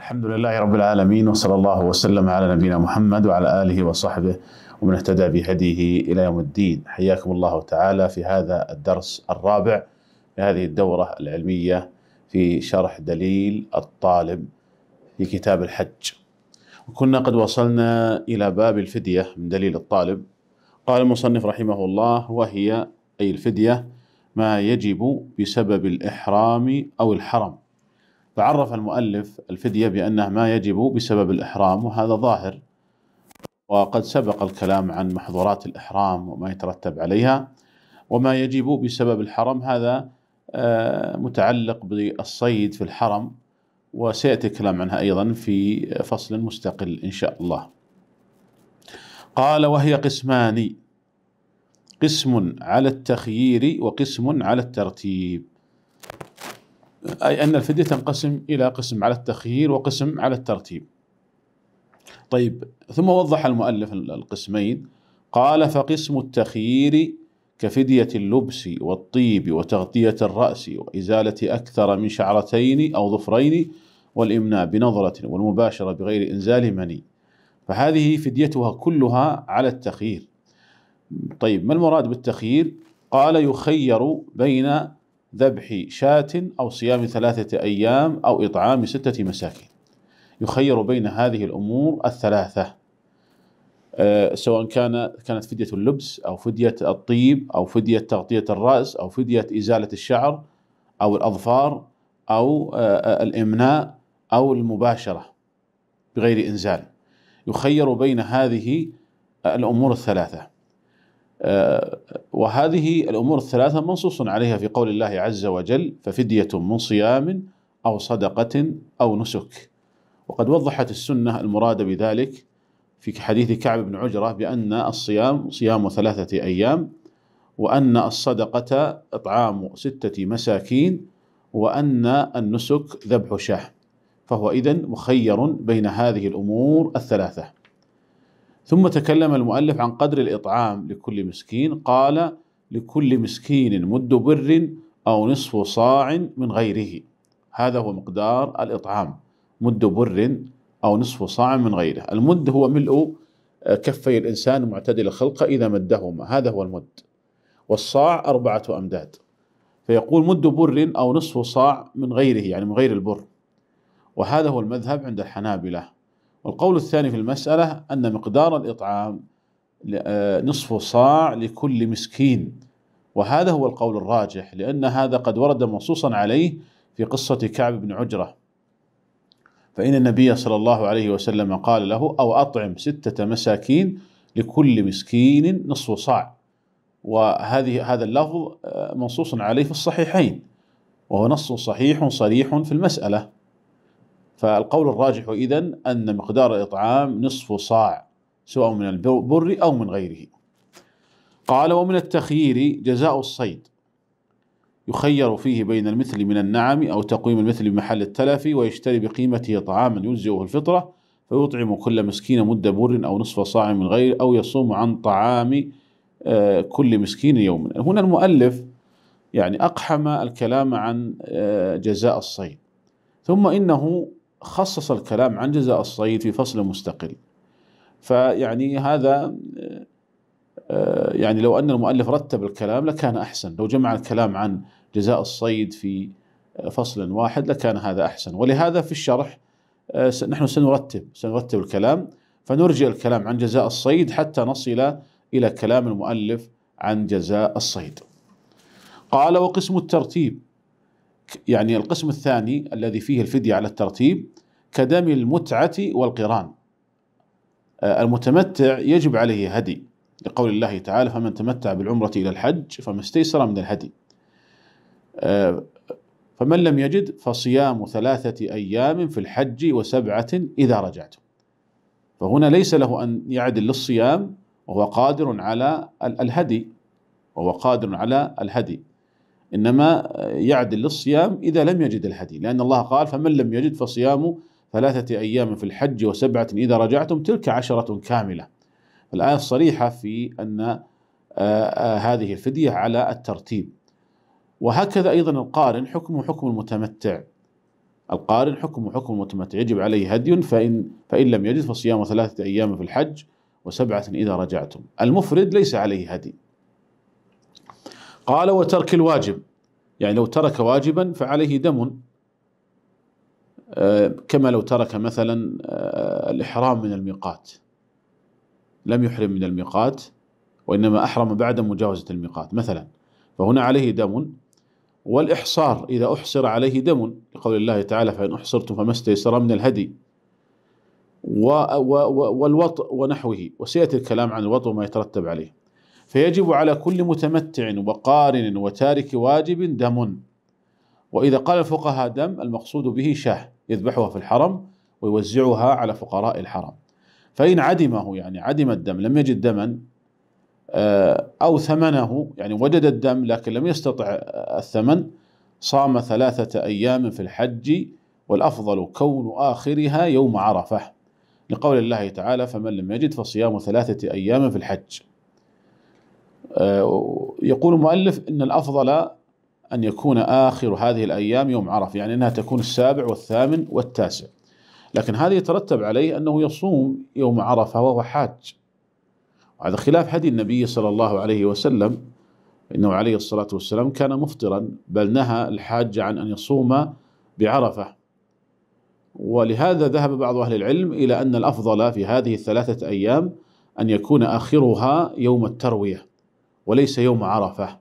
الحمد لله رب العالمين وصلى الله وسلم على نبينا محمد وعلى آله وصحبه ومن اهتدى بهديه إلى يوم الدين حياكم الله تعالى في هذا الدرس الرابع في هذه الدورة العلمية في شرح دليل الطالب في كتاب الحج وكنا قد وصلنا إلى باب الفدية من دليل الطالب قال المصنف رحمه الله وهي أي الفدية ما يجب بسبب الإحرام أو الحرم فعرف المؤلف الفدية بأنها ما يجب بسبب الإحرام وهذا ظاهر وقد سبق الكلام عن محظورات الإحرام وما يترتب عليها وما يجب بسبب الحرم هذا آه، متعلق بالصيد في الحرم وسيأتي الكلام عنها أيضا في فصل مستقل إن شاء الله قال وهي قسمان قسم على التخيير وقسم على الترتيب أي أن الفدية تنقسم إلى قسم على التخيير وقسم على الترتيب طيب ثم وضح المؤلف القسمين قال فقسم التخيير كفدية اللبس والطيب وتغطية الرأس وإزالة أكثر من شعرتين أو ظفرين والإمناء بنظرة والمباشرة بغير إنزال مني فهذه فديتها كلها على التخيير طيب ما المراد بالتخيير؟ قال يخير بين ذبح شاة أو صيام ثلاثة أيام أو إطعام ستة مساكين يخير بين هذه الأمور الثلاثة آه، سواء كان كانت فدية اللبس أو فدية الطيب أو فدية تغطية الرأس أو فدية إزالة الشعر أو الأظفار أو آه، آه، الإمناء أو المباشرة بغير إنزال يخير بين هذه الأمور الثلاثة آه، وهذه الأمور الثلاثة منصوص عليها في قول الله عز وجل ففدية من صيام أو صدقة أو نسك وقد وضحت السنة المراد بذلك في حديث كعب بن عجرة بأن الصيام صيام ثلاثة أيام وأن الصدقة إطعام ستة مساكين وأن النسك ذبح شاه فهو إذن مخير بين هذه الأمور الثلاثة ثم تكلم المؤلف عن قدر الإطعام لكل مسكين قال لكل مسكين مد بر أو نصف صاع من غيره هذا هو مقدار الإطعام مد بر أو نصف صاع من غيره المد هو ملء آه، كفي الإنسان معتدل الخلق إذا مدهما هذا هو المد والصاع أربعة أمداد فيقول مد بر أو نصف صاع من غيره يعني من غير البر وهذا هو المذهب عند الحنابلة والقول الثاني في المسألة أن مقدار الإطعام آه، نصف صاع لكل مسكين وهذا هو القول الراجح لأن هذا قد ورد منصوصا عليه في قصة كعب بن عجرة فإن النبي صلى الله عليه وسلم قال له أو أطعم ستة مساكين لكل مسكين نصف صاع وهذه هذا اللفظ آه، منصوص عليه في الصحيحين وهو نص صحيح صريح في المسألة فالقول الراجح إذا أن مقدار الإطعام نصف صاع سواء من البر أو من غيره قال ومن التخيير جزاء الصيد يخير فيه بين المثل من النعم أو تقويم المثل بمحل التلف ويشتري بقيمته طعاما يجزئه الفطرة فيطعم كل مسكين مد بر أو نصف صاع من غير أو يصوم عن طعام آه، كل مسكين يوما هنا المؤلف يعني أقحم الكلام عن آه، جزاء الصيد ثم إنه خصص الكلام عن جزاء الصيد في فصل مستقل فيعني هذا آه، يعني لو أن المؤلف رتب الكلام لكان أحسن لو جمع الكلام عن جزاء الصيد في آه، فصل واحد لكان هذا أحسن ولهذا في الشرح آه، نحن سنرتب سنرتب الكلام فنرجع الكلام عن جزاء الصيد حتى نصل إلى كلام المؤلف عن جزاء الصيد قال وقسم الترتيب يعني القسم الثاني الذي فيه الفدية على الترتيب كدم المتعة والقران آه، المتمتع يجب عليه هدي لقول الله تعالى فمن تمتع بالعمرة إلى الحج فما استيسر من الهدي آه، فمن لم يجد فصيام ثلاثة أيام في الحج وسبعة إذا رجعت فهنا ليس له أن يعدل للصيام وهو قادر على الهدي وهو قادر على الهدي إنما يعدل للصيام إذا لم يجد الهدي لأن الله قال فمن لم يجد فصيام ثلاثة أيام في الحج وسبعة إذا رجعتم تلك عشرة كاملة الآية الصريحة في أن آه، آه، هذه الفدية على الترتيب وهكذا أيضا القارن حكمه حكم المتمتع القارن حكمه حكم المتمتع يجب عليه هدي فإن, فإن لم يجد فصيام ثلاثة أيام في الحج وسبعة إذا رجعتم المفرد ليس عليه هدي قال وترك الواجب يعني لو ترك واجبا فعليه دم آه، كما لو ترك مثلا آه، الإحرام من الميقات لم يحرم من الميقات وإنما أحرم بعد مجاوزة الميقات مثلا فهنا عليه دم والإحصار إذا أحصر عليه دم لقول الله تعالى فإن أحصرتم فما استيسر من الهدي والوطء ونحوه وسيأتي الكلام عن الوطء وما يترتب عليه فيجب على كل متمتع وقارن وتارك واجب دم وإذا قال الفقهاء دم المقصود به شاه يذبحها في الحرم ويوزعها على فقراء الحرم فإن عدمه يعني عدم الدم لم يجد دما آه، أو ثمنه يعني وجد الدم لكن لم يستطع آه، الثمن صام ثلاثة أيام في الحج والأفضل كون آخرها يوم عرفة لقول الله تعالى فمن لم يجد فصيام ثلاثة أيام في الحج آه، يقول المؤلف أن الأفضل أن يكون آخر هذه الأيام يوم عرفة يعني أنها تكون السابع والثامن والتاسع لكن هذا يترتب عليه أنه يصوم يوم عرفة وهو حاج وهذا خلاف هدي النبي صلى الله عليه وسلم إنه عليه الصلاة والسلام كان مفطرا بل نهى الحاج عن أن يصوم بعرفة ولهذا ذهب بعض أهل العلم إلى أن الأفضل في هذه الثلاثة أيام أن يكون آخرها يوم التروية وليس يوم عرفه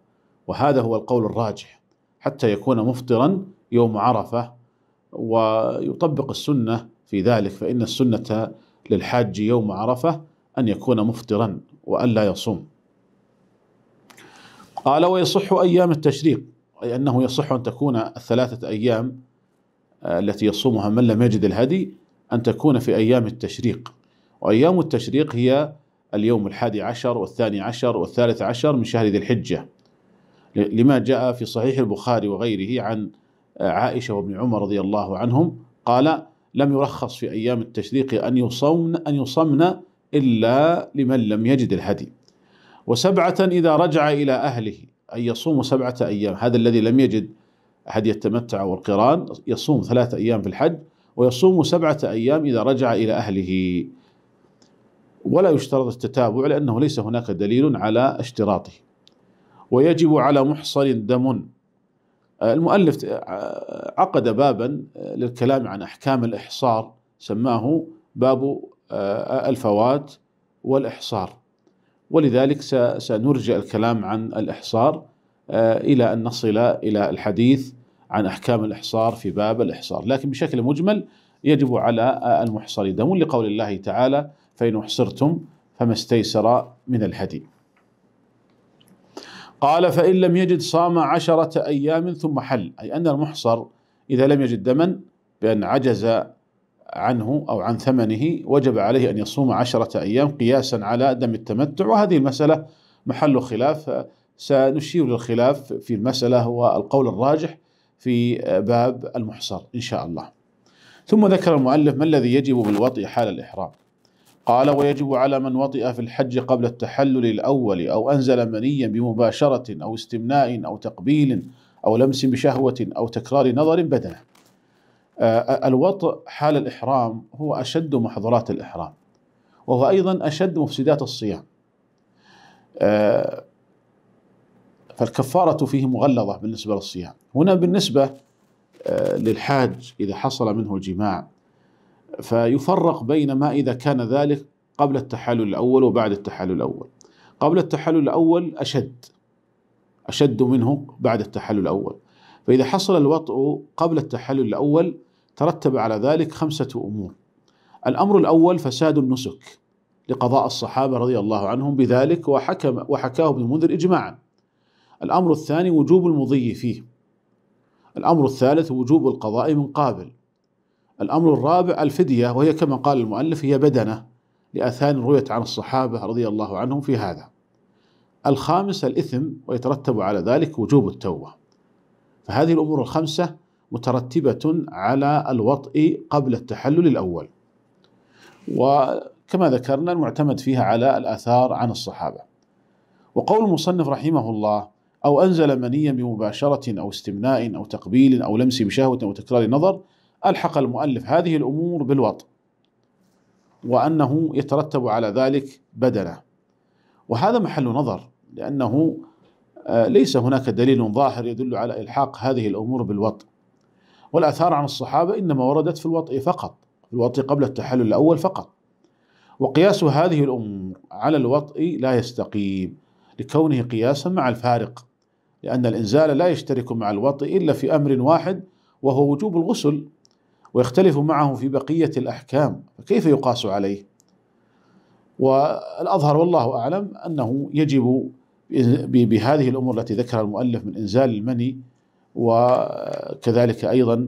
وهذا هو القول الراجح حتى يكون مفطرا يوم عرفه ويطبق السنه في ذلك فان السنه للحاج يوم عرفه ان يكون مفطرا والا يصوم. قال ويصح ايام التشريق اي انه يصح ان تكون الثلاثه ايام آه، التي يصومها من لم يجد الهدي ان تكون في ايام التشريق وايام التشريق هي اليوم الحادي عشر والثاني عشر والثالث عشر من شهر ذي الحجة لما جاء في صحيح البخاري وغيره عن عائشة وابن عمر رضي الله عنهم قال لم يرخص في أيام التشريق أن يصمن أن يصمن إلا لمن لم يجد الهدي وسبعة إذا رجع إلى أهله أن يصوم سبعة أيام هذا الذي لم يجد هدي التمتع والقران يصوم ثلاثة أيام في الحج ويصوم سبعة أيام إذا رجع إلى أهله ولا يشترط التتابع لأنه ليس هناك دليل على اشتراطه ويجب على محصل دم المؤلف عقد بابا للكلام عن أحكام الإحصار سماه باب آه، الفوات والإحصار ولذلك سنرجع الكلام عن الإحصار آه، إلى أن نصل إلى الحديث عن أحكام الإحصار في باب الإحصار لكن بشكل مجمل يجب على المحصر دم لقول الله تعالى فإن أحصرتم فما استيسر من الهدي قال فإن لم يجد صام عشرة أيام ثم حل أي أن المحصر إذا لم يجد دما بأن عجز عنه أو عن ثمنه وجب عليه أن يصوم عشرة أيام قياسا على دم التمتع وهذه المسألة محل خلاف سنشير للخلاف في المسألة هو القول الراجح في باب المحصر إن شاء الله ثم ذكر المؤلف ما الذي يجب بالوطي حال الإحرام قال ويجب على من وطئ في الحج قبل التحلل الأول أو أنزل منيا بمباشرة أو استمناء أو تقبيل أو لمس بشهوة أو تكرار نظر بدنه آه، الوطء حال الإحرام هو أشد محظورات الإحرام وهو أيضا أشد مفسدات الصيام آه، فالكفارة فيه مغلظة بالنسبة للصيام هنا بالنسبة آه، للحاج إذا حصل منه الجماع فيفرق بين ما إذا كان ذلك قبل التحلل الأول وبعد التحلل الأول قبل التحلل الأول أشد أشد منه بعد التحلل الأول فإذا حصل الوطء قبل التحلل الأول ترتب على ذلك خمسة أمور الأمر الأول فساد النسك لقضاء الصحابة رضي الله عنهم بذلك وحكم وحكاه ابن المنذر إجماعا الأمر الثاني وجوب المضي فيه الأمر الثالث وجوب القضاء من قابل الأمر الرابع الفدية وهي كما قال المؤلف هي بدنة لأثان رويت عن الصحابة رضي الله عنهم في هذا الخامس الإثم ويترتب على ذلك وجوب التوبة فهذه الأمور الخمسة مترتبة على الوطء قبل التحلل الأول وكما ذكرنا المعتمد فيها على الآثار عن الصحابة وقول المصنف رحمه الله أو أنزل منيا بمباشرة أو استمناء أو تقبيل أو لمس بشهوة أو تكرار نظر ألحق المؤلف هذه الأمور بالوطن وأنه يترتب على ذلك بدنة وهذا محل نظر لأنه آه، ليس هناك دليل ظاهر يدل على إلحاق هذه الأمور بالوطء والأثار عن الصحابة إنما وردت في الوطء فقط في الوطء قبل التحلل الأول فقط وقياس هذه الأمور على الوطء لا يستقيم لكونه قياسا مع الفارق لأن الإنزال لا يشترك مع الوطء إلا في أمر واحد وهو وجوب الغسل ويختلف معه في بقية الأحكام فكيف يقاس عليه والأظهر والله أعلم أنه يجب بهذه الأمور التي ذكرها المؤلف من إنزال المني وكذلك أيضا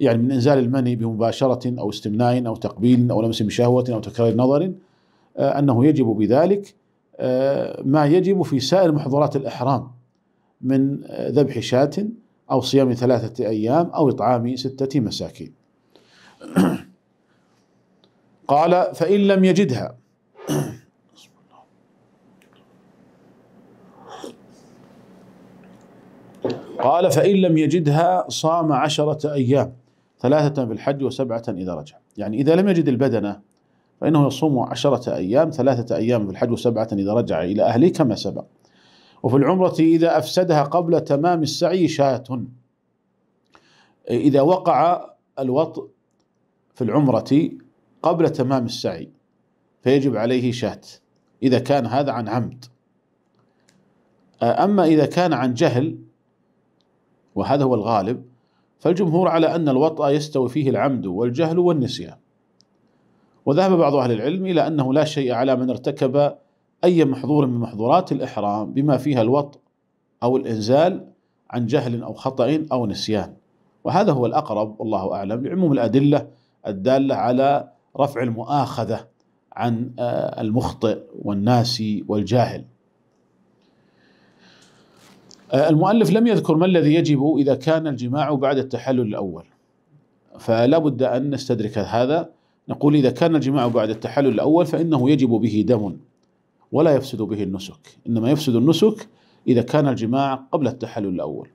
يعني من إنزال المني بمباشرة أو استمناء أو تقبيل أو لمس بشهوة أو تكرار نظر آه، أنه يجب بذلك آه، ما يجب في سائر محظورات الإحرام من ذبح شاة أو صيام ثلاثة أيام أو إطعام ستة مساكين قال فإن لم يجدها قال فإن لم يجدها صام عشرة أيام ثلاثة في الحج وسبعة إذا رجع يعني إذا لم يجد البدنة فإنه يصوم عشرة أيام ثلاثة أيام في الحج وسبعة إذا رجع إلى أهله كما سبق وفي العمرة إذا أفسدها قبل تمام السعي شاة إذا وقع الوطء في العمرة قبل تمام السعي فيجب عليه شاة إذا كان هذا عن عمد أما إذا كان عن جهل وهذا هو الغالب فالجمهور على أن الوطأ يستوي فيه العمد والجهل والنسيان وذهب بعض أهل العلم إلى أنه لا شيء على من ارتكب أي محظور من محظورات الإحرام بما فيها الوطأ أو الإنزال عن جهل أو خطأ أو نسيان وهذا هو الأقرب والله أعلم لعموم الأدلة الدالة على رفع المؤاخذة عن آه، المخطئ والناسي والجاهل آه، المؤلف لم يذكر ما الذي يجب إذا كان الجماع بعد التحلل الأول فلا بد أن نستدرك هذا نقول إذا كان الجماع بعد التحلل الأول فإنه يجب به دم ولا يفسد به النسك إنما يفسد النسك إذا كان الجماع قبل التحلل الأول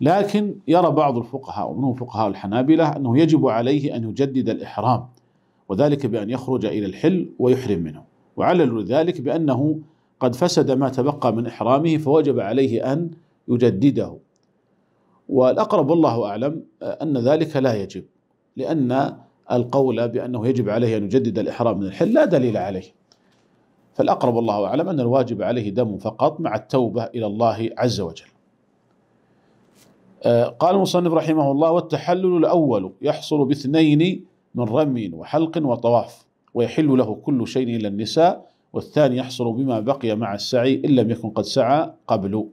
لكن يرى بعض الفقهاء ومنهم فقهاء الحنابلة أنه يجب عليه أن يجدد الإحرام وذلك بأن يخرج إلى الحل ويحرم منه وعلل ذلك بأنه قد فسد ما تبقى من إحرامه فوجب عليه أن يجدده والأقرب والله أعلم آه، أن ذلك لا يجب لأن القول بأنه يجب عليه أن يجدد الإحرام من الحل لا دليل عليه فالأقرب والله أعلم أن الواجب عليه دم فقط مع التوبة إلى الله عز وجل قال المصنف رحمه الله والتحلل الأول يحصل باثنين من رمي وحلق وطواف ويحل له كل شيء إلا النساء والثاني يحصل بما بقي مع السعي إن لم يكن قد سعى قبل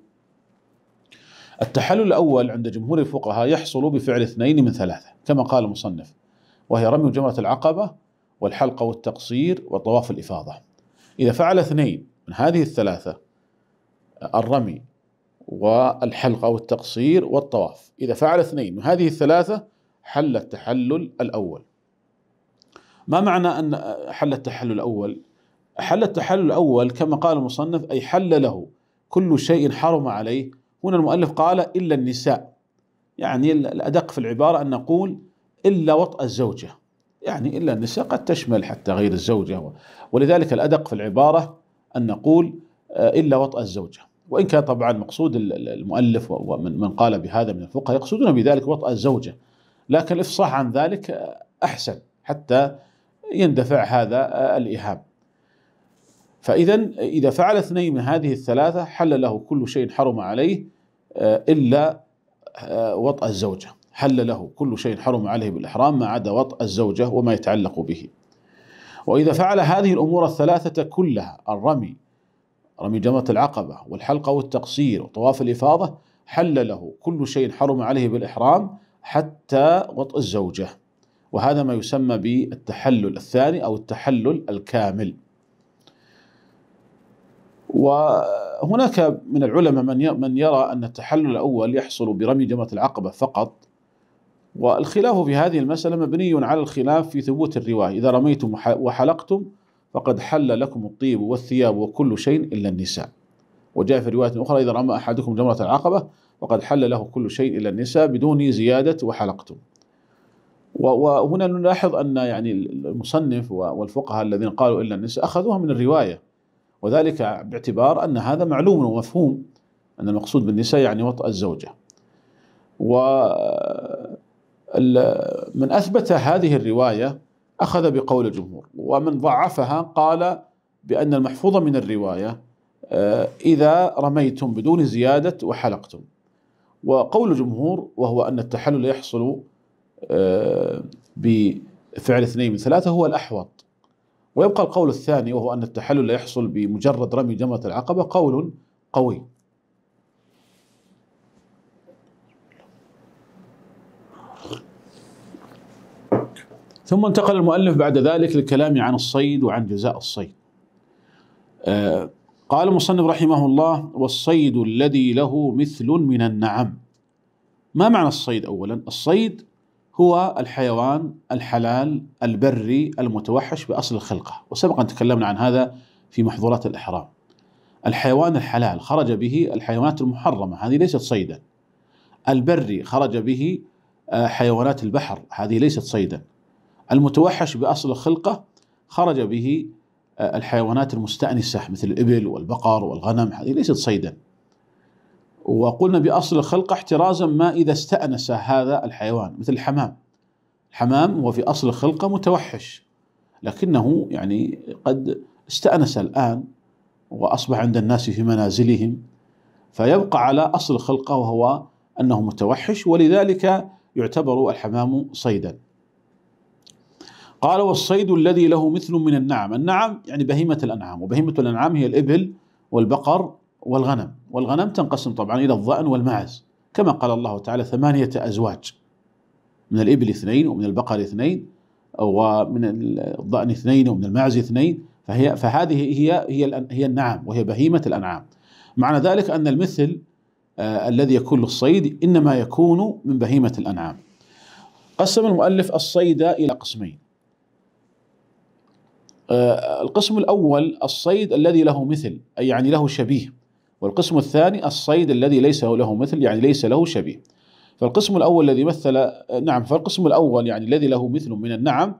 التحلل الأول عند جمهور الفقهاء يحصل بفعل اثنين من ثلاثة كما قال المصنف وهي رمي جمرة العقبة والحلقة والتقصير وطواف الإفاضة إذا فعل اثنين من هذه الثلاثة الرمي والحلقة والتقصير والطواف إذا فعل اثنين من هذه الثلاثة حل التحلل الأول ما معنى أن حل التحلل الأول؟ حل التحلل الأول كما قال المصنف أي حل له كل شيء حرم عليه هنا المؤلف قال إلا النساء يعني الأدق في العبارة أن نقول إلا وطأ الزوجة يعني إلا النساء قد تشمل حتى غير الزوجة ولذلك الأدق في العبارة أن نقول إلا وطأ الزوجة وإن كان طبعا مقصود المؤلف ومن قال بهذا من الفقهاء يقصدون بذلك وطأ الزوجة لكن الإفصاح عن ذلك أحسن حتى يندفع هذا الإيهام فإذا إذا فعل اثنين من هذه الثلاثة حل له كل شيء حرم عليه آه، إلا آه، وطأ الزوجة حل له كل شيء حرم عليه بالإحرام ما عدا وطأ الزوجة وما يتعلق به وإذا فعل هذه الأمور الثلاثة كلها الرمي رمي جمرة العقبة والحلقة والتقصير وطواف الإفاضة حل له كل شيء حرم عليه بالإحرام حتى وطء الزوجة وهذا ما يسمى بالتحلل الثاني أو التحلل الكامل وهناك من العلماء من من يرى أن التحلل الأول يحصل برمي جمرة العقبة فقط والخلاف في هذه المسألة مبني على الخلاف في ثبوت الرواية إذا رميتم وحلقتم فقد حل لكم الطيب والثياب وكل شيء إلا النساء وجاء في رواية أخرى إذا رمى أحدكم جمرة العقبة وقد حل له كل شيء إلا النساء بدون زيادة وحلقتم وهنا نلاحظ أن يعني المصنف والفقهاء الذين قالوا إلا النساء أخذوها من الرواية وذلك باعتبار أن هذا معلوم ومفهوم أن المقصود بالنساء يعني وطأ الزوجة و من أثبت هذه الرواية أخذ بقول الجمهور ومن ضعفها قال بأن المحفوظ من الرواية آه، إذا رميتم بدون زيادة وحلقتم وقول الجمهور وهو أن التحلل يحصل آه، بفعل اثنين من ثلاثة هو الأحوط ويبقى القول الثاني وهو أن التحلل يحصل بمجرد رمي جمرة العقبة قول قوي ثم انتقل المؤلف بعد ذلك للكلام عن الصيد وعن جزاء الصيد آه، قال المصنف رحمه الله والصيد الذي له مثل من النعم ما معنى الصيد اولا الصيد هو الحيوان الحلال البري المتوحش باصل الخلقه وسبق ان تكلمنا عن هذا في محظورات الاحرام الحيوان الحلال خرج به الحيوانات المحرمه هذه ليست صيدا البري خرج به آه، حيوانات البحر هذه ليست صيدا المتوحش باصل الخلقه خرج به آه، الحيوانات المستأنسة مثل الإبل والبقر والغنم هذه ليست صيدا وقلنا بأصل الخلقة احترازا ما إذا استأنس هذا الحيوان مثل الحمام الحمام هو في أصل الخلقة متوحش لكنه يعني قد استأنس الآن وأصبح عند الناس في منازلهم فيبقى على أصل الخلقة وهو أنه متوحش ولذلك يعتبر الحمام صيدا قال والصيد الذي له مثل من النعم النعم يعني بهيمة الأنعام وبهيمة الأنعام هي الإبل والبقر والغنم والغنم تنقسم طبعا إلى الضأن والمعز كما قال الله تعالى ثمانية أزواج من الإبل اثنين ومن البقر اثنين ومن الضأن اثنين ومن المعز اثنين فهي فهذه هي هي هي النعم وهي بهيمة الأنعام معنى ذلك أن المثل آه الذي يكون للصيد إنما يكون من بهيمة الأنعام قسم المؤلف الصيد إلى قسمين آه، القسم الأول الصيد الذي له مثل أي يعني له شبيه والقسم الثاني الصيد الذي ليس له مثل يعني ليس له شبيه فالقسم الأول الذي مثل آه، نعم فالقسم الأول يعني الذي له مثل من النعم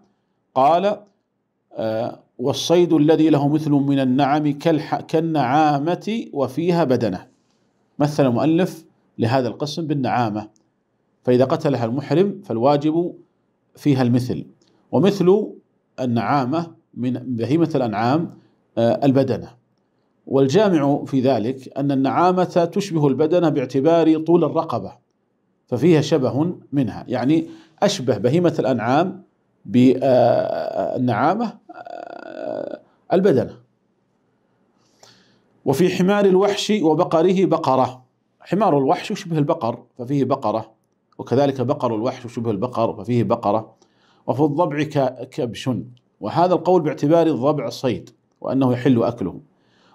قال آه، والصيد الذي له مثل من النعم كالنعامة وفيها بدنة مثل المؤلف لهذا القسم بالنعامة فإذا قتلها المحرم فالواجب فيها المثل ومثل النعامة من بهيمة الأنعام آه، البدنة والجامع في ذلك أن النعامة تشبه البدنة باعتبار طول الرقبة ففيها شبه منها يعني أشبه بهيمة الأنعام بالنعامة آه، آه، البدنة وفي حمار الوحش وبقره بقرة حمار الوحش يشبه البقر ففيه بقرة وكذلك بقر الوحش يشبه البقر ففيه بقرة وفي الضبع كبش وهذا القول باعتبار الضبع صيد وأنه يحل أكله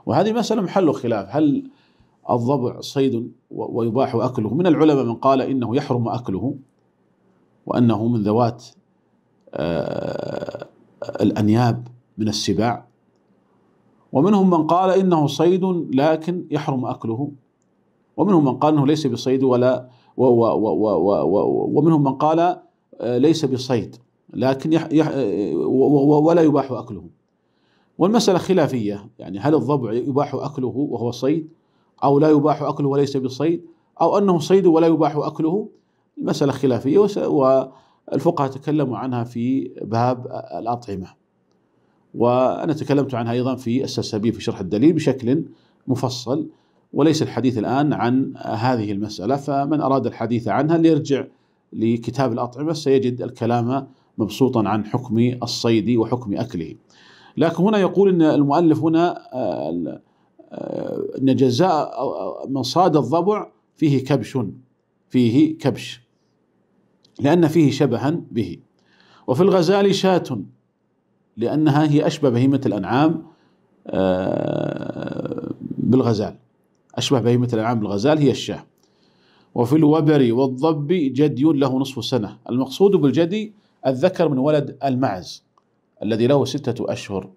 وهذه مسألة محل خلاف هل الضبع صيد ويباح أكله من العلماء من قال إنه يحرم أكله وأنه من ذوات آه، الأنياب من السباع ومنهم من قال إنه صيد لكن يحرم أكله ومنهم من قال إنه ليس بصيد ولا ومنهم من قال آه، ليس بصيد لكن يح يح ولا يباح أكله والمسألة خلافية يعني هل الضبع يباح أكله وهو صيد أو لا يباح أكله وليس بصيد أو أنه صيد ولا يباح أكله المسألة خلافية والفقهاء تكلموا عنها في باب الأطعمة وأنا تكلمت عنها أيضا في السلسبيل في شرح الدليل بشكل مفصل وليس الحديث الآن عن هذه المسألة فمن أراد الحديث عنها ليرجع لكتاب الأطعمة سيجد الكلام مبسوطا عن حكم الصيد وحكم أكله لكن هنا يقول أن المؤلف هنا آه، آه، أن جزاء آه، من صاد الضبع فيه كبش فيه كبش لأن فيه شبها به وفي الغزال شاة لأنها هي أشبه بهيمة الأنعام بالغزال أشبه بهيمة الأنعام بالغزال هي الشاه وفي الوبر والضب جدي له نصف سنة المقصود بالجدي الذكر من ولد المعز الذي له ستة أشهر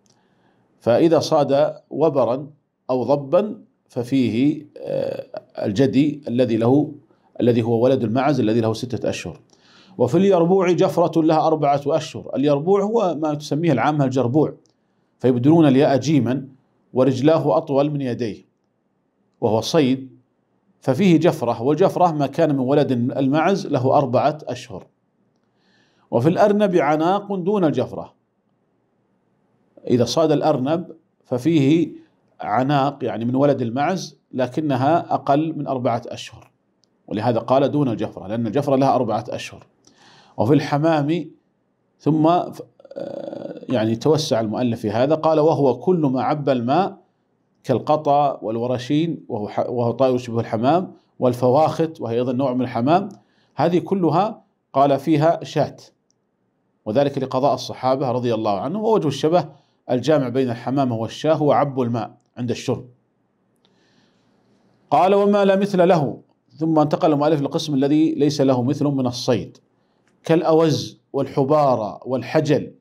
فإذا صاد وبرا أو ضبا ففيه آه، الجدي الذي له الذي هو ولد المعز الذي له ستة أشهر وفي اليربوع جفرة لها أربعة أشهر اليربوع هو ما تسميه العامة الجربوع فيبدلون الياء جيما ورجلاه أطول من يديه وهو صيد ففيه جفرة والجفرة ما كان من ولد المعز له أربعة أشهر وفي الأرنب عناق دون الجفرة إذا صاد الأرنب ففيه عناق يعني من ولد المعز لكنها أقل من أربعة أشهر ولهذا قال دون الجفرة لأن الجفرة لها أربعة أشهر وفي الحمام ثم آه، يعني توسع المؤلف في هذا قال وهو كل ما عب الماء كالقطا والورشين وهو طائر يشبه الحمام والفواخت وهي أيضا نوع من الحمام هذه كلها قال فيها شات وذلك لقضاء الصحابة رضي الله عنهم ووجه الشبه الجامع بين الحمامة والشاه هو عب الماء عند الشرب قال وما لا مثل له ثم انتقل المؤلف للقسم الذي ليس له مثل من الصيد كالأوز والحبارة والحجل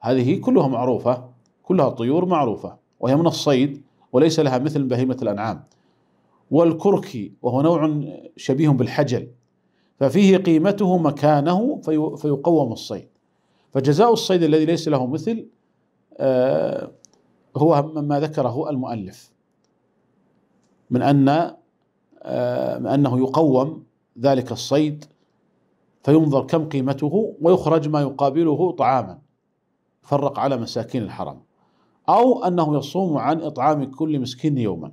هذه كلها معروفة كلها طيور معروفة وهي من الصيد وليس لها مثل بهيمة الأنعام والكركي وهو نوع شبيه بالحجل ففيه قيمته مكانه فيقوم الصيد فجزاء الصيد الذي ليس له مثل آه، هو مما ذكره المؤلف من أن آه، من أنه يقوم ذلك الصيد فينظر كم قيمته ويخرج ما يقابله طعاما فرق على مساكين الحرم أو أنه يصوم عن إطعام كل مسكين يوما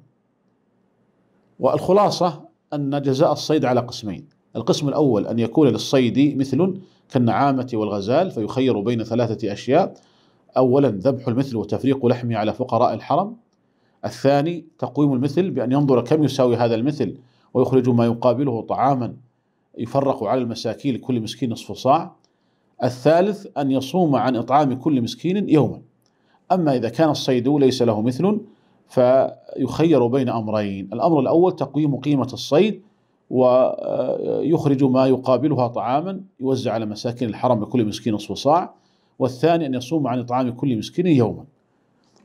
والخلاصة أن جزاء الصيد على قسمين القسم الأول أن يكون للصيد مثل كالنعامة والغزال فيخير بين ثلاثة أشياء أولا ذبح المثل وتفريق لحمه على فقراء الحرم الثاني تقويم المثل بأن ينظر كم يساوي هذا المثل ويخرج ما يقابله طعاما يفرق على المساكين لكل مسكين نصف صاع الثالث أن يصوم عن إطعام كل مسكين يوما أما إذا كان الصيد ليس له مثل فيخير بين أمرين الأمر الأول تقويم قيمة الصيد ويخرج ما يقابلها طعاما يوزع على مساكين الحرم لكل مسكين نصف صاع والثاني أن يصوم عن إطعام كل مسكين يوما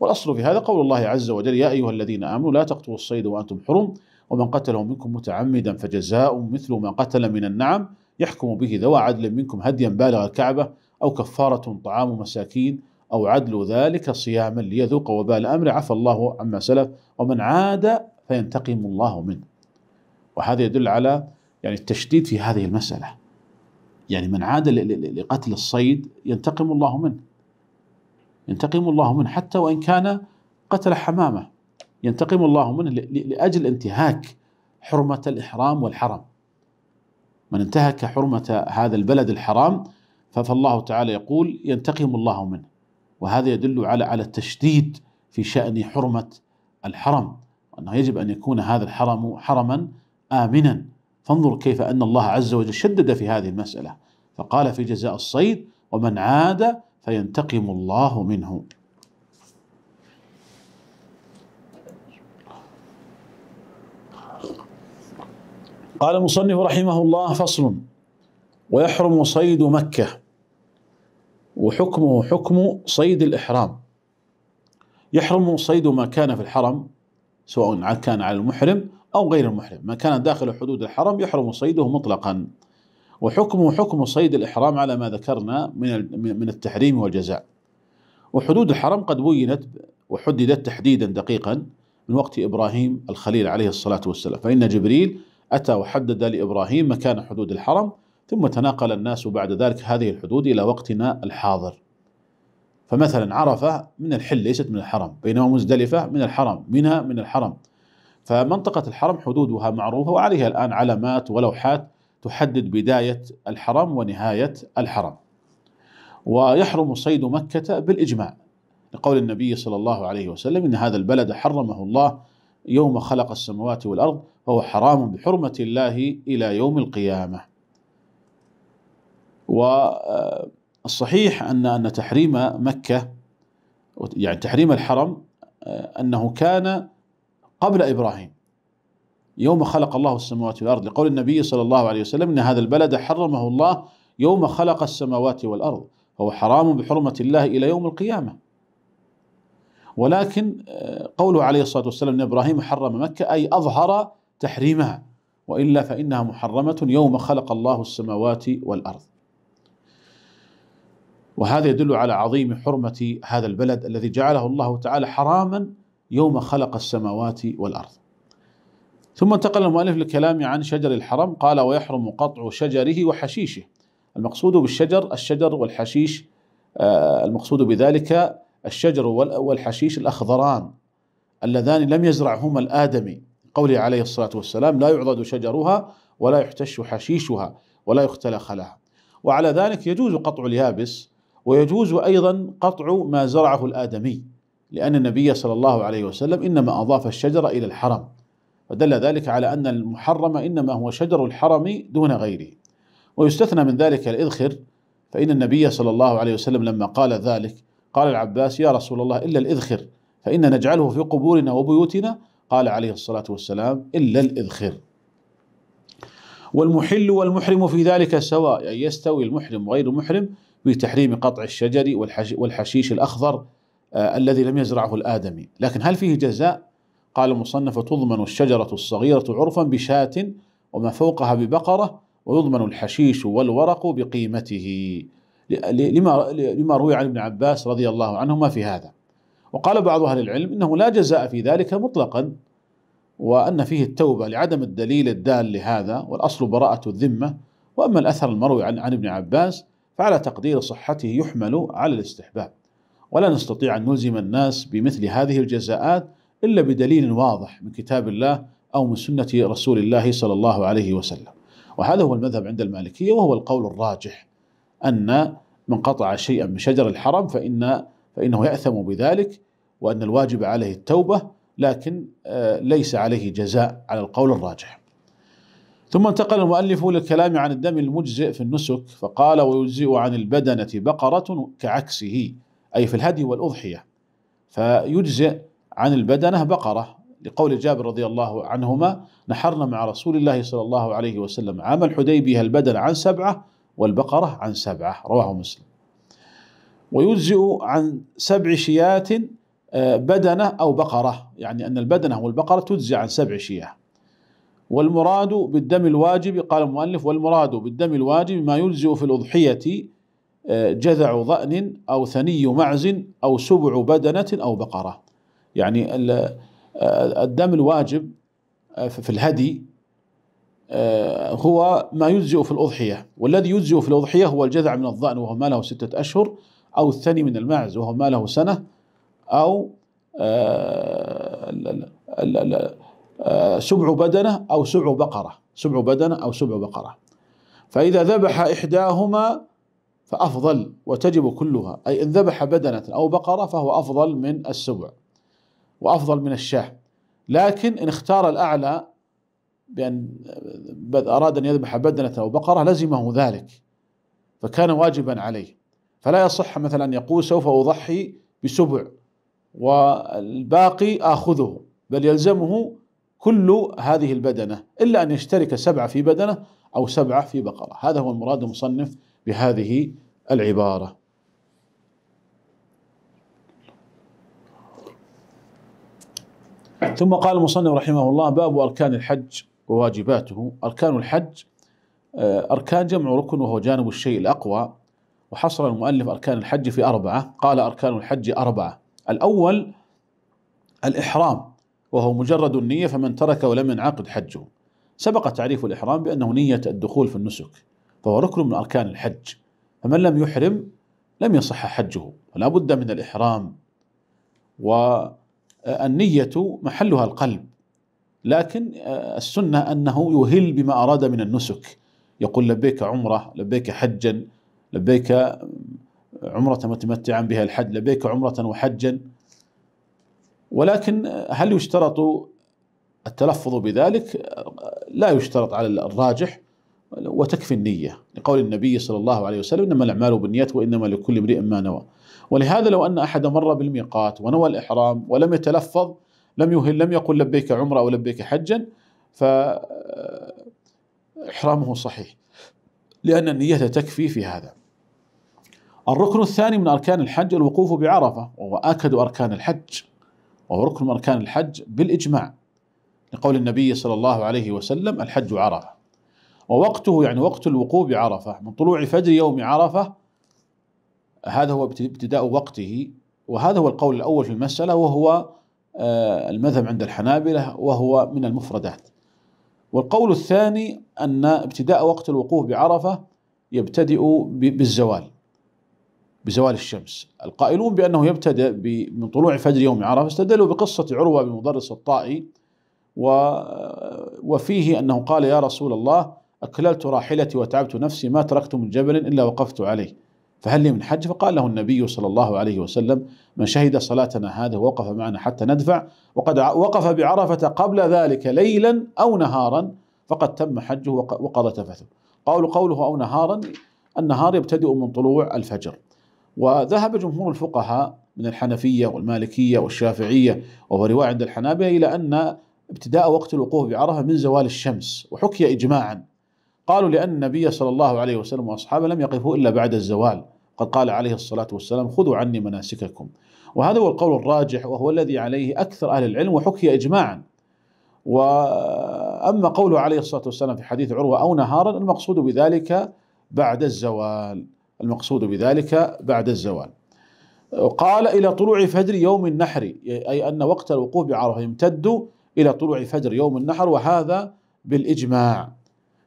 والأصل في هذا قول الله عز وجل يا أيها الذين آمنوا لا تقتلوا الصيد وأنتم حرم ومن قتله منكم متعمدا فجزاء مثل ما قتل من النعم يحكم به ذوى عدل منكم هديا بالغ الكعبة أو كفارة طعام مساكين أو عدل ذلك صياما ليذوق وبال أمره عفى الله عما سلف ومن عاد فينتقم الله منه وهذا يدل على يعني التشديد في هذه المسألة يعني من عاد لقتل الصيد ينتقم الله منه ينتقم الله منه حتى وإن كان قتل حمامة ينتقم الله منه لأجل انتهاك حرمة الإحرام والحرم من انتهك حرمة هذا البلد الحرام فالله تعالى يقول ينتقم الله منه وهذا يدل على على التشديد في شأن حرمة الحرم وأنه يجب أن يكون هذا الحرم حرما آمنا فانظر كيف أن الله عز وجل شدد في هذه المسألة فقال في جزاء الصيد ومن عاد فينتقم الله منه قال المصنف رحمه الله فصل ويحرم صيد مكة وحكمه حكم صيد الإحرام يحرم صيد ما كان في الحرم سواء كان على المحرم أو غير المحرم من كان داخل حدود الحرم يحرم صيده مطلقا وحكمه حكم صيد الإحرام على ما ذكرنا من من التحريم والجزاء وحدود الحرم قد بينت وحددت تحديدا دقيقا من وقت إبراهيم الخليل عليه الصلاة والسلام فإن جبريل أتى وحدد لإبراهيم مكان حدود الحرم ثم تناقل الناس بعد ذلك هذه الحدود إلى وقتنا الحاضر فمثلا عرفة من الحل ليست من الحرم بينما مزدلفة من الحرم منها من الحرم فمنطقة الحرم حدودها معروفة وعليها الآن علامات ولوحات تحدد بداية الحرم ونهاية الحرم ويحرم صيد مكة بالإجماع لقول النبي صلى الله عليه وسلم إن هذا البلد حرمه الله يوم خلق السماوات والأرض فهو حرام بحرمة الله إلى يوم القيامة والصحيح أن أن تحريم مكة يعني تحريم الحرم آه، أنه كان قبل إبراهيم يوم خلق الله السماوات والأرض لقول النبي صلى الله عليه وسلم إن هذا البلد حرمه الله يوم خلق السماوات والأرض هو حرام بحرمة الله إلى يوم القيامة ولكن آه، قوله عليه الصلاة والسلام إن إبراهيم حرم مكة أي أظهر تحريمها وإلا فإنها محرمة يوم خلق الله السماوات والأرض وهذا يدل على عظيم حرمة هذا البلد الذي جعله الله تعالى حراما يوم خلق السماوات والأرض ثم انتقل المؤلف للكلام عن شجر الحرم قال ويحرم قطع شجره وحشيشه المقصود بالشجر الشجر والحشيش آه، المقصود بذلك الشجر والحشيش الأخضران اللذان لم يزرعهما الآدمي قوله عليه الصلاة والسلام لا يعضد شجرها ولا يحتش حشيشها ولا يختلى خلاها وعلى ذلك يجوز قطع اليابس ويجوز أيضا قطع ما زرعه الآدمي لأن النبي صلى الله عليه وسلم إنما أضاف الشجرة إلى الحرم ودل ذلك على أن المحرم إنما هو شجر الحرم دون غيره ويستثنى من ذلك الإذخر فإن النبي صلى الله عليه وسلم لما قال ذلك قال العباس يا رسول الله إلا الإذخر فإن نجعله في قبورنا وبيوتنا قال عليه الصلاة والسلام إلا الإذخر والمحل والمحرم في ذلك سواء يعني يستوي المحرم وغير المحرم في تحريم قطع الشجر والحشيش الأخضر آه، الذي لم يزرعه الآدمي لكن هل فيه جزاء؟ قال المصنف تضمن الشجرة الصغيرة عرفا بشاة وما فوقها ببقرة ويضمن الحشيش والورق بقيمته لما, لما روي عن ابن عباس رضي الله عنهما في هذا وقال بعض أهل العلم إنه لا جزاء في ذلك مطلقا وأن فيه التوبة لعدم الدليل الدال لهذا والأصل براءة الذمة وأما الأثر المروي عن, عن ابن عباس فعلى تقدير صحته يحمل على الاستحباب ولا نستطيع أن نلزم الناس بمثل هذه الجزاءات إلا بدليل واضح من كتاب الله أو من سنة رسول الله صلى الله عليه وسلم وهذا هو المذهب عند المالكية وهو القول الراجح أن من قطع شيئا من شجر الحرم فإن فإنه يأثم بذلك وأن الواجب عليه التوبة لكن آه، ليس عليه جزاء على القول الراجح ثم انتقل المؤلف للكلام عن الدم المجزئ في النسك فقال ويجزئ عن البدنة بقرة كعكسه أي في الهدي والأضحية فيجزئ عن البدنة بقرة لقول جابر رضي الله عنهما نحرنا مع رسول الله صلى الله عليه وسلم عام الحديبية البدن عن سبعة والبقرة عن سبعة رواه مسلم ويجزئ عن سبع شيات آه، بدنة أو بقرة يعني أن البدنة والبقرة تجزئ عن سبع شياه والمراد بالدم الواجب قال المؤلف والمراد بالدم الواجب ما يجزئ في الأضحية جذع ضأن أو ثني معز أو سبع بدنة أو بقرة يعني الدم الواجب آه، في الهدي آه، هو ما يجزئ في الأضحية والذي يجزئ في الأضحية هو الجذع من الضأن وهو ما له ستة أشهر أو الثني من المعز وهو ما له سنة أو آه، سبع بدنة أو سبع بقرة سبع بدنة أو سبع بقرة فإذا ذبح إحداهما فأفضل وتجب كلها أي إن ذبح بدنة أو بقرة فهو أفضل من السبع وأفضل من الشاه لكن إن اختار الأعلى بأن أراد أن يذبح بدنة أو بقرة لزمه ذلك فكان واجبا عليه فلا يصح مثلا أن يقول سوف أضحي بسبع والباقي آخذه بل يلزمه كل هذه البدنة إلا أن يشترك سبعة في بدنة أو سبعة في بقرة هذا هو المراد المصنف بهذه العبارة ثم قال المصنف رحمه الله باب أركان الحج وواجباته أركان الحج آه، أركان جمع ركن وهو جانب الشيء الأقوى وحصر المؤلف أركان الحج في أربعة قال أركان الحج أربعة الأول الإحرام وهو مجرد النية فمن ترك ولم ينعقد حجه سبق تعريف الإحرام بأنه نية الدخول في النسك فهو ركن من أركان الحج فمن لم يحرم لم يصح حجه فلا بد من الإحرام والنية محلها القلب لكن آه، السنة أنه يهل بما أراد من النسك يقول لبيك عمرة لبيك حجا لبيك آه، عمرة متمتعا بها الحج لبيك عمرة وحجا ولكن آه، هل يشترط التلفظ بذلك لا يشترط على الراجح وتكفي النية لقول النبي صلى الله عليه وسلم إنما الأعمال بالنيات وإنما لكل امرئ ما نوى ولهذا لو أن أحد مر بالميقات ونوى الإحرام ولم يتلفظ لم يهل لم يقل لبيك عمرة أو لبيك حجا فإحرامه إحرامه صحيح لأن النية تكفي في هذا الركن الثاني من أركان الحج الوقوف بعرفة وهو آكد أركان الحج وهو ركن من أركان الحج بالإجماع لقول النبي صلى الله عليه وسلم الحج عرفة ووقته يعني وقت الوقوف بعرفة من طلوع فجر يوم عرفة هذا هو ابتداء وقته وهذا هو القول الأول في المسألة وهو آه، المذهب عند الحنابلة وهو من المفردات والقول الثاني أن ابتداء وقت الوقوف بعرفة يبتدئ بالزوال بزوال الشمس القائلون بأنه يبتدأ من طلوع فجر يوم عرفة استدلوا بقصة عروة بن مضرس الطائي وفيه أنه قال يا رسول الله أكللت راحلتي وتعبت نفسي ما تركت من جبل إلا وقفت عليه فهل لي من حج فقال له النبي صلى الله عليه وسلم من شهد صلاتنا هذا ووقف معنا حتى ندفع وقد وقف بعرفة قبل ذلك ليلا أو نهارا فقد تم حجه وقضى تفثه قول قوله أو نهارا النهار يبتدئ من طلوع الفجر وذهب جمهور الفقهاء من الحنفية والمالكية والشافعية وهو رواية عند الحنابلة إلى أن ابتداء وقت الوقوف بعرفة من زوال الشمس وحكي إجماعا قالوا لأن النبي صلى الله عليه وسلم وأصحابه لم يقفوا إلا بعد الزوال قد قال عليه الصلاة والسلام خذوا عني مناسككم وهذا هو القول الراجح وهو الذي عليه أكثر أهل العلم وحكي إجماعا وأما قوله عليه الصلاة والسلام في حديث عروة أو نهارا المقصود بذلك بعد الزوال المقصود بذلك بعد الزوال قال إلى طلوع فجر يوم النحر أي أن وقت الوقوف بعرفة يمتد إلى طلوع فجر يوم النحر وهذا بالإجماع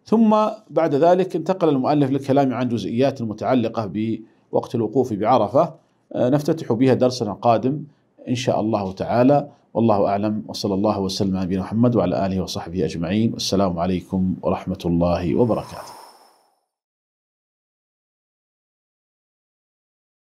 ثم بعد ذلك انتقل المؤلف للكلام عن جزئيات متعلقة بوقت الوقوف بعرفة آه، نفتتح بها درسنا القادم إن شاء الله تعالى والله أعلم وصلى الله وسلم على نبينا محمد وعلى آله وصحبه أجمعين والسلام عليكم ورحمة الله وبركاته